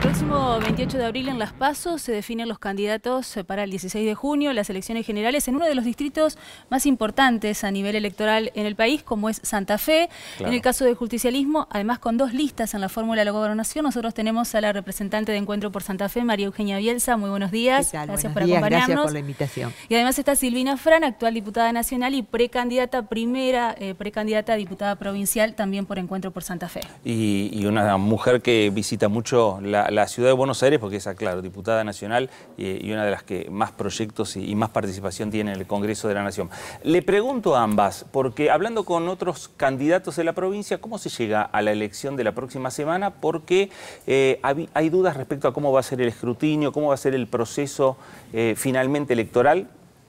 El próximo 28 de abril en Las Pasos se definen los candidatos eh, para el 16 de junio, las elecciones generales en uno de los distritos más importantes a nivel electoral en el país, como es Santa Fe. En el caso del justicialismo, además con dos listas en la fórmula de la gobernación, nosotros tenemos a la representante de Encuentro por Santa Fe, María Eugenia Bielsa. Muy buenos días. Gracias por acompañarnos. la invitación. Y además está Silvina Fran, actual diputada nacional y precandidata primera, eh, precandidata a diputada provincial también por Encuentro por Santa Fe. Y, y una mujer que visita mucho la la, ciudad de Buenos Aires, porque es, claro, diputada nacional y una de las que más proyectos y, más participación tiene en el Congreso de la Nación. Le pregunto a ambas, porque hablando con otros candidatos de la provincia, ¿cómo se llega a la elección de la próxima semana? Porque eh, hay dudas respecto a cómo va a ser el escrutinio, cómo va a ser el proceso eh, finalmente electoral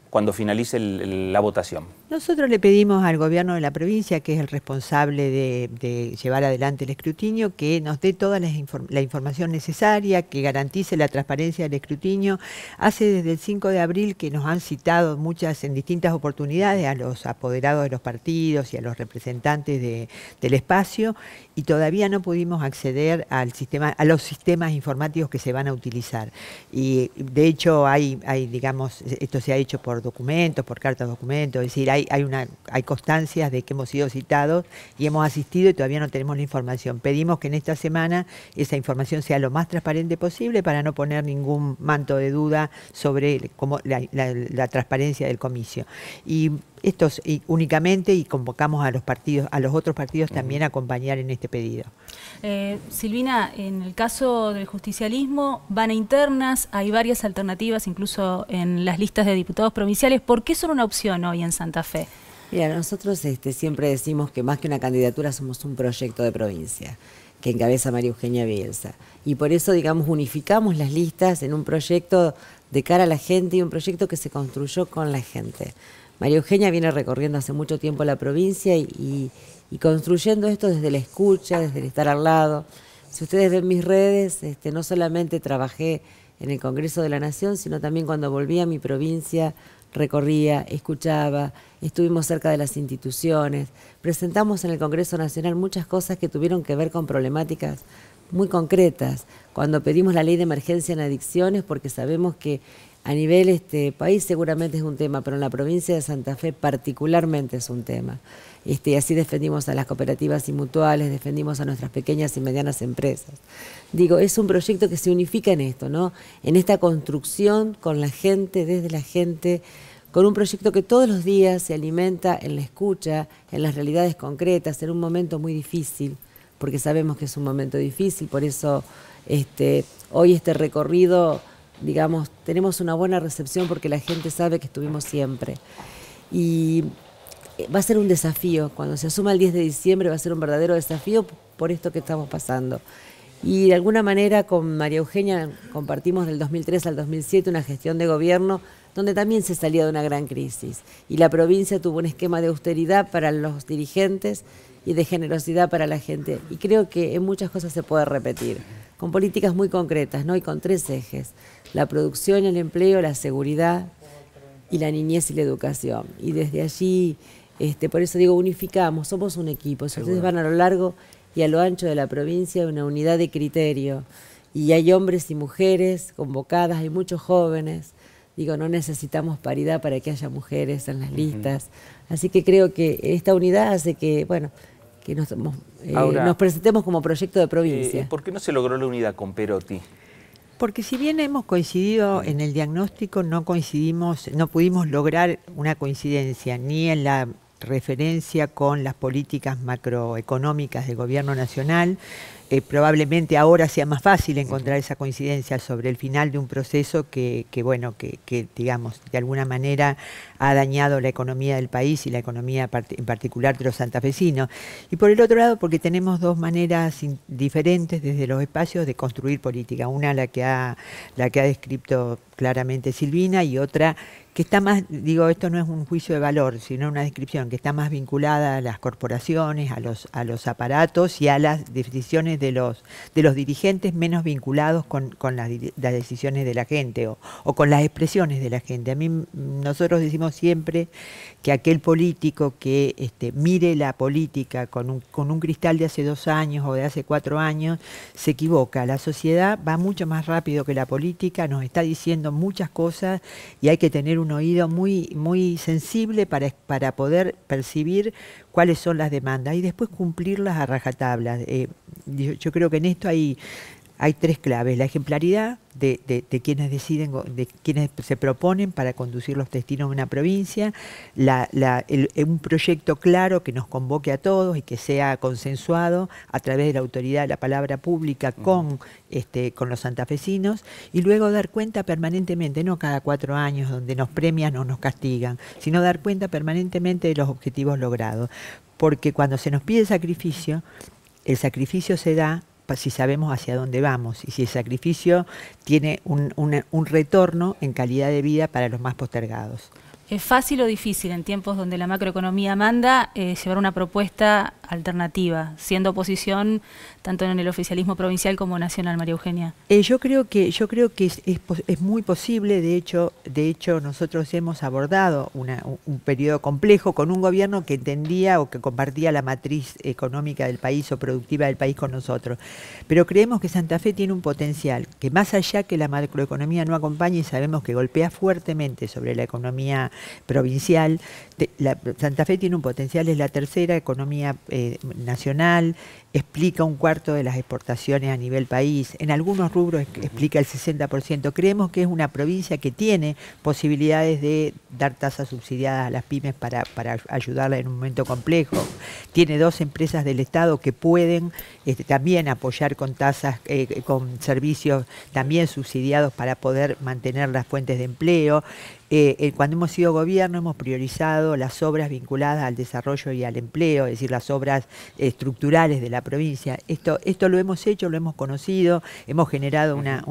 cuando finalice la votación. Nosotros le pedimos al gobierno de la provincia, que es el responsable de, llevar adelante el escrutinio, que nos dé toda la, información necesaria, que garantice la transparencia del escrutinio. Hace desde el 5 de abril que nos han citado muchas en distintas oportunidades a los apoderados de los partidos y a los representantes del espacio y todavía no pudimos acceder al sistema, a los sistemas informáticos que se van a utilizar. Y de hecho hay, hay digamos, esto se ha hecho por documentos, por cartas de documentos, es decir, hay hay, una, hay constancias de que hemos sido citados y hemos asistido y todavía no tenemos la información. Pedimos que en esta semana esa información sea lo más transparente posible para no poner ningún manto de duda sobre cómo la, transparencia del comicio. Y esto es únicamente y convocamos a los partidos, a los otros partidos también a acompañar en este pedido. Eh, Silvina, en el caso del justicialismo van a internas, hay varias alternativas, incluso en las listas de diputados provinciales. ¿Por qué son una opción hoy en Santa Fe? Mira, nosotros este, siempre decimos que más que una candidatura somos un proyecto de provincia que encabeza María Eugenia Bielsa. Y por eso, digamos, unificamos las listas en un proyecto de cara a la gente y un proyecto que se construyó con la gente. María Eugenia viene recorriendo hace mucho tiempo la provincia y, construyendo esto desde la escucha, desde el estar al lado. Si ustedes ven mis redes, este, no solamente trabajé en el Congreso de la Nación, sino también cuando volví a mi provincia, recorría, escuchaba, estuvimos cerca de las instituciones, presentamos en el Congreso Nacional muchas cosas que tuvieron que ver con problemáticas muy concretas. Cuando pedimos la ley de emergencia en adicciones, porque sabemos que a nivel este país seguramente es un tema, pero en la provincia de Santa Fe particularmente es un tema. Este, así defendimos a las cooperativas y mutuales, defendimos a nuestras pequeñas y medianas empresas. Digo, es un proyecto que se unifica en esto, ¿no? En esta construcción con la gente, desde la gente, con un proyecto que todos los días se alimenta en la escucha, en las realidades concretas, en un momento muy difícil porque sabemos que es un momento difícil, por eso este, hoy este recorrido, digamos, tenemos una buena recepción porque la gente sabe que estuvimos siempre. Y eh, va a ser un desafío, cuando se asuma el 10 de diciembre va a ser un verdadero desafío por esto que estamos pasando. Y de alguna manera con María Eugenia compartimos del 2003 al 2007 una gestión de gobierno donde también se salía de una gran crisis. Y la provincia tuvo un esquema de austeridad para los dirigentes y de generosidad para la gente. Y creo que en muchas cosas se puede repetir, con políticas muy concretas, ¿no? Y con tres ejes, la producción, el empleo, la seguridad y la niñez y la educación. Y desde allí, este, por eso digo, unificamos, somos un equipo. ustedes van a lo largo y a lo ancho de la provincia, una unidad de criterio. Y hay hombres y mujeres convocadas, hay muchos jóvenes. Digo, no necesitamos paridad para que haya mujeres en las listas. Así que creo que esta unidad hace que, bueno, que eh, nos, presentemos como proyecto de provincia. Eh, eh, ¿Por qué no se logró la unidad con Perotti? Porque si bien hemos coincidido en el diagnóstico, no coincidimos, no pudimos lograr una coincidencia ni en la referencia con las políticas macroeconómicas del gobierno nacional. Eh, probablemente ahora sea más fácil encontrar esa coincidencia sobre el final de un proceso que, bueno, que, digamos, de alguna manera ha dañado la economía del país y la economía en particular de los santafesinos. Y por el otro lado, porque tenemos dos maneras diferentes desde los espacios de construir política. Una la que ha, la que ha descrito claramente Silvina y otra que está más, digo, esto no es un juicio de valor, sino una descripción que está más vinculada a las corporaciones, a los, a los aparatos y a las decisiones de los, de los dirigentes menos vinculados con, las, decisiones de la gente o, con las expresiones de la gente. A mí nosotros decimos siempre que aquel político que este, mire la política con con un cristal de hace dos años o de hace cuatro años se equivoca. La sociedad va mucho más rápido que la política, nos está diciendo muchas cosas y hay que tener un oído muy, muy sensible para, para poder percibir cuáles son las demandas y después cumplirlas a rajatabla. Eh, yo creo que en esto hay hay tres claves. La ejemplaridad de, quienes deciden, de quienes se proponen para conducir los destinos de una provincia, un proyecto claro que nos convoque a todos y que sea consensuado a través de la autoridad de la palabra pública con, este, con los santafesinos, y luego dar cuenta permanentemente, no cada cuatro años donde nos premian o nos castigan, sino dar cuenta permanentemente de los objetivos logrados. Porque cuando se nos pide sacrificio, el sacrificio se da si sabemos hacia dónde vamos y si el sacrificio tiene un, retorno en calidad de vida para los más postergados. ¿Es fácil o difícil en tiempos donde la macroeconomía manda eh, llevar una propuesta alternativa, siendo oposición tanto en el oficialismo provincial como nacional, María Eugenia? Eh, yo creo que, yo creo que es, muy posible, de hecho, de hecho nosotros hemos abordado un, periodo complejo con un gobierno que entendía o que compartía la matriz económica del país o productiva del país con nosotros. Pero creemos que Santa Fe tiene un potencial que más allá que la macroeconomía no acompañe y sabemos que golpea fuertemente sobre la economía provincial, la, Santa Fe tiene un potencial, es la tercera economía eh, eh, nacional, explica un cuarto de las exportaciones a nivel país, en algunos rubros explica el 60%. Creemos que es una provincia que tiene posibilidades de dar tasas subsidiadas a las pymes para, para ayudarla en un momento complejo. Tiene dos empresas del Estado que pueden este, también apoyar con tasas, eh, con servicios también subsidiados para poder mantener las fuentes de empleo. Eh, eh, cuando hemos sido gobierno hemos priorizado las obras vinculadas al desarrollo y al empleo, es decir, las obras estructurales de la provincia. Esto, esto lo hemos hecho, lo hemos conocido, hemos generado una,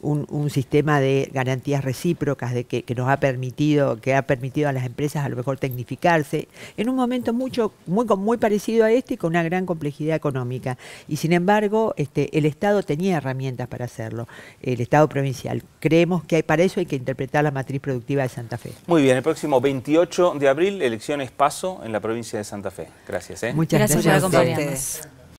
un, sistema de garantías recíprocas de que, nos ha permitido, que ha permitido a las empresas a lo mejor tecnificarse, en un momento mucho, muy, muy parecido a este y con una gran complejidad económica. Y sin embargo, este, el Estado tenía herramientas para hacerlo, el Estado provincial. Creemos que hay, para eso hay que interpretar la materia y productiva de Santa Fe. Muy bien, el próximo 28 de abril, elecciones paso en la provincia de Santa Fe. Gracias. ¿eh? Muchas gracias, gracias por